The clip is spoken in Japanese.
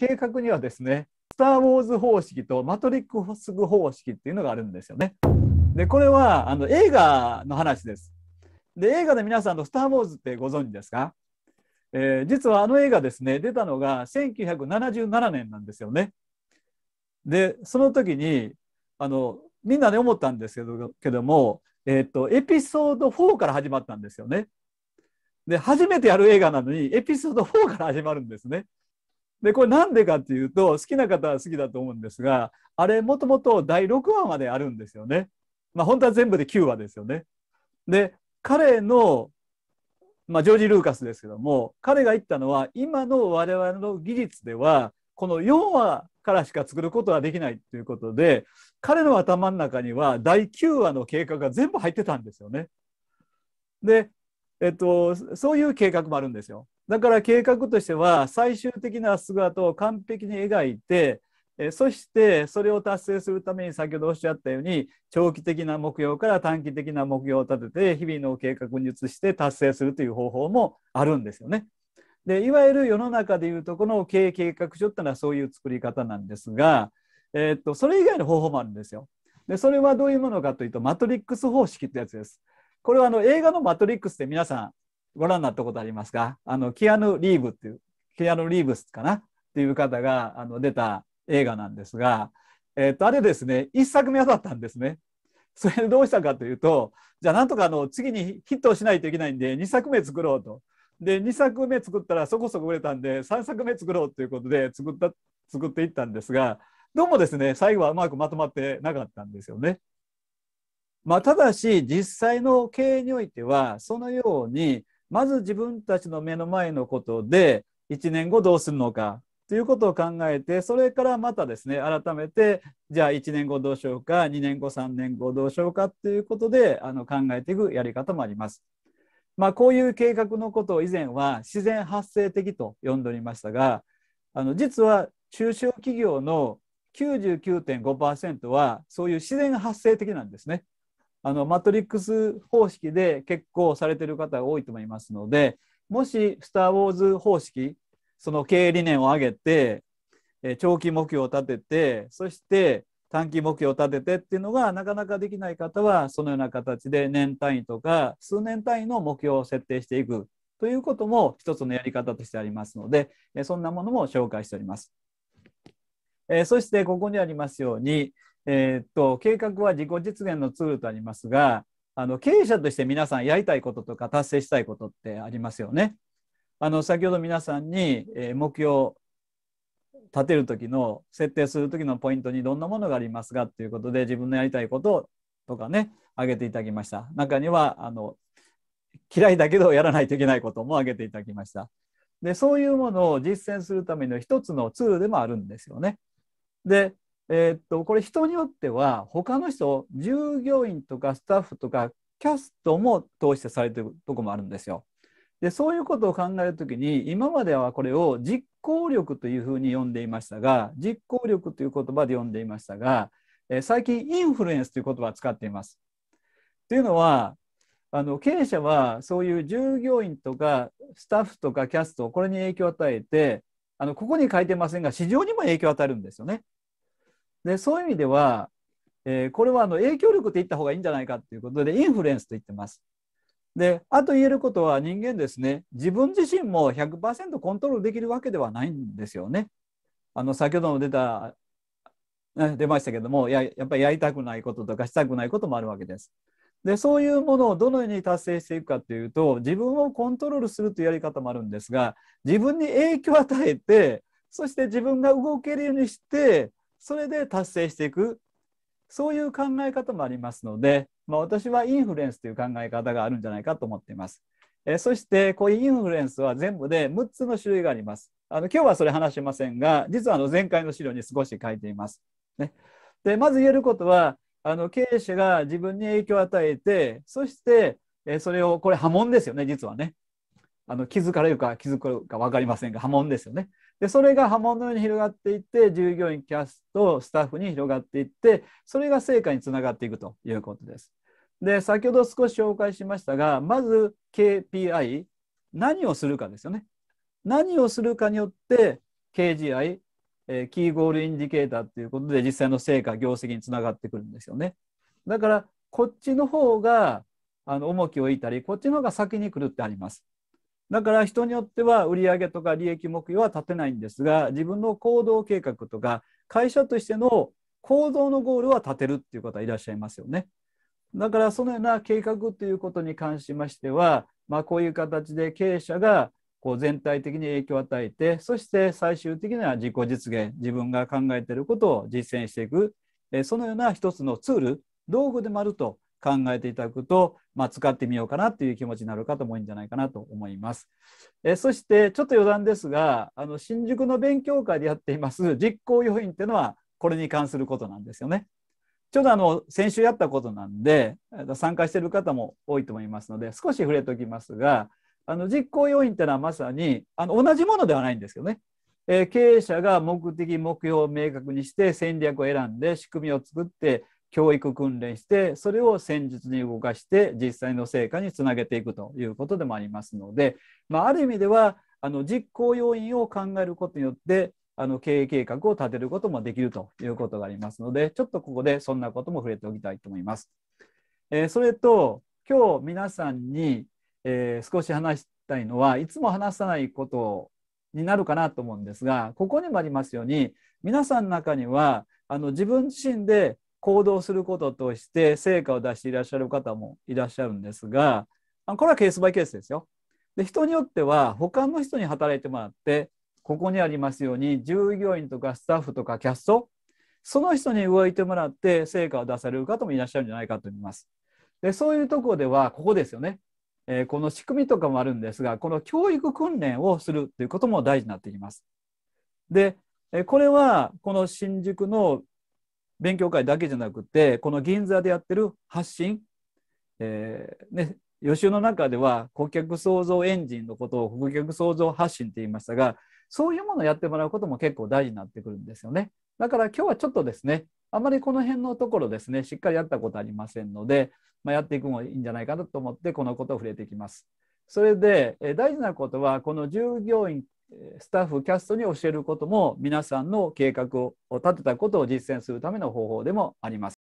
計画にはですねスター・ウォーズ方式とマトリックスグ方式っていうのがあるんですよね。でこれはあの映画の話です。で映画で皆さんの「スター・ウォーズ」ってご存知ですか、えー、実はあの映画ですね出たのが1977年なんですよね。でその時にあのみんなで思ったんですけどけども、えー、っとエピソード4から始まったんですよね。で初めてやる映画なのにエピソード4から始まるんですね。でこれなんでかっていうと好きな方は好きだと思うんですがあれもともと第6話まであるんですよね。まあ本当は全部で9話ですよね。で彼の、まあ、ジョージ・ルーカスですけども彼が言ったのは今の我々の技術ではこの4話からしか作ることはできないということで彼の頭の中には第9話の計画が全部入ってたんですよね。で、えっと、そういう計画もあるんですよ。だから計画としては最終的な姿を完璧に描いてそしてそれを達成するために先ほどおっしゃったように長期的な目標から短期的な目標を立てて日々の計画に移して達成するという方法もあるんですよね。でいわゆる世の中でいうとこの経営計画書っていうのはそういう作り方なんですが、えー、っとそれ以外の方法もあるんですよ。でそれはどういうものかというとマトリックス方式ってやつです。これはあの映画の「マトリックス」で皆さんご覧になったことありますかあの、キアヌ・リーブっていう、キアヌ・リーブスかなっていう方があの出た映画なんですが、えっ、と、あれですね、1作目はだったんですね。それでどうしたかというと、じゃあなんとかあの次にヒットをしないといけないんで、2作目作ろうと。で、2作目作ったらそこそこ売れたんで、3作目作ろうということで作った、作っていったんですが、どうもですね、最後はうまくまとまってなかったんですよね。まあ、ただし、実際の経営においては、そのようにまず自分たちの目の前のことで1年後どうするのかということを考えてそれからまたですね改めてじゃあ1年後どうしようか2年後3年後どうしようかということであの考えていくやり方もあります。まあ、こういう計画のことを以前は自然発生的と呼んでおりましたがあの実は中小企業の99.5%はそういう自然発生的なんですね。あのマトリックス方式で結構されてる方が多いと思いますのでもし「スター・ウォーズ」方式その経営理念を上げて、え長期目標を立ててそして短期目標を立ててっていうのがなかなかできない方はそのような形で年単位とか数年単位の目標を設定していくということも一つのやり方としてありますのでそんなものも紹介しております。えそしてここにありますようにえー、っと計画は自己実現のツールとありますがあの経営者として皆さんやりたいこととか達成したいことってありますよね。あの先ほど皆さんに目標立てる時の設定する時のポイントにどんなものがありますかということで自分のやりたいこととかね挙げていただきました中にはあの嫌いだけどやらないといけないことも挙げていただきましたでそういうものを実践するための一つのツールでもあるんですよねでえー、っとこれ人によっては他の人従業員とかスタッフとかキャストも通してされてるとこもあるんですよ。でそういうことを考えるときに今まではこれを実行力というふうに呼んでいましたが実行力という言葉で呼んでいましたが、えー、最近インフルエンスという言葉を使っています。というのはあの経営者はそういう従業員とかスタッフとかキャストこれに影響を与えてあのここに書いてませんが市場にも影響を与えるんですよね。でそういう意味では、えー、これはあの影響力って言った方がいいんじゃないかということでインフルエンスと言ってます。であと言えることは人間ですね自分自身も100%コントロールできるわけではないんですよね。あの先ほども出た出ましたけどもややっぱりやりたくないこととかしたくないこともあるわけです。でそういうものをどのように達成していくかというと自分をコントロールするというやり方もあるんですが自分に影響を与えてそして自分が動けるようにしてそれで達成していくそういう考え方もありますので、まあ、私はインフルエンスという考え方があるんじゃないかと思っています。えそしてこういうインフルエンスは全部で6つの種類があります。あの今日はそれ話しませんが実はあの前回の資料に少し書いています。ね、でまず言えることはあの経営者が自分に影響を与えてそしてえそれをこれ波紋ですよね実はね。あの気づかれるか気づくか分かりませんが波紋ですよね。でそれが波紋のように広がっていって従業員キャストスタッフに広がっていってそれが成果につながっていくということです。で先ほど少し紹介しましたがまず KPI 何をするかですよね。何をするかによって KGI、えキーゴールインディケーターということで実際の成果業績につながってくるんですよね。だからこっちの方があの重きを置いたりこっちの方が先に来るってあります。だから人によっては売上とか利益目標は立てないんですが自分の行動計画とか会社としての構造のゴールは立てるっていう方いらっしゃいますよね。だからそのような計画ということに関しましては、まあ、こういう形で経営者がこう全体的に影響を与えてそして最終的には自己実現自分が考えていることを実践していくそのような一つのツール道具でもあると考えていただくと、まあ、使ってみようかなという気持ちになる方も多いんじゃないかなと思います。えそしてちょっと余談ですがあの新宿の勉強会でやっています実行要因っていうのはこれに関することなんですよね。ちょうどあの先週やったことなんで参加してる方も多いと思いますので少し触れておきますがあの実行要因っていうのはまさにあの同じものではないんですよねえ経営者が目的目標を明確にして戦略を選んで仕組みを作って教育訓練してそれを戦術に動かして実際の成果につなげていくということでもありますので、まあ、ある意味ではあの実行要因を考えることによってあの経営計画を立てることもできるということがありますのでちょっとここでそんなことも触れておきたいと思います。えー、それと今日皆さんに、えー、少し話したいのはいつも話さないことになるかなと思うんですがここにもありますように皆さんの中にはあの自分自身で行動することとして成果を出していらっしゃる方もいらっしゃるんですがこれはケースバイケースですよ。で人によっては他の人に働いてもらってここにありますように従業員とかスタッフとかキャストその人に動いてもらって成果を出される方もいらっしゃるんじゃないかと思います。でそういうとこではここですよね、えー、この仕組みとかもあるんですがこの教育訓練をするということも大事になってきます。でこれはこの新宿の勉強会だけじゃなくてこの銀座でやってる発信、えー、ね、予習の中では顧客創造エンジンのことを顧客創造発信って言いましたがそういうものをやってもらうことも結構大事になってくるんですよね。だから今日はちょっとですねあまりこの辺のところですねしっかりやったことありませんので、まあ、やっていくのがいいんじゃないかなと思ってこのことを触れていきます。それで大事なことはこの従業員スタッフキャストに教えることも皆さんの計画を立てたことを実践するための方法でもあります。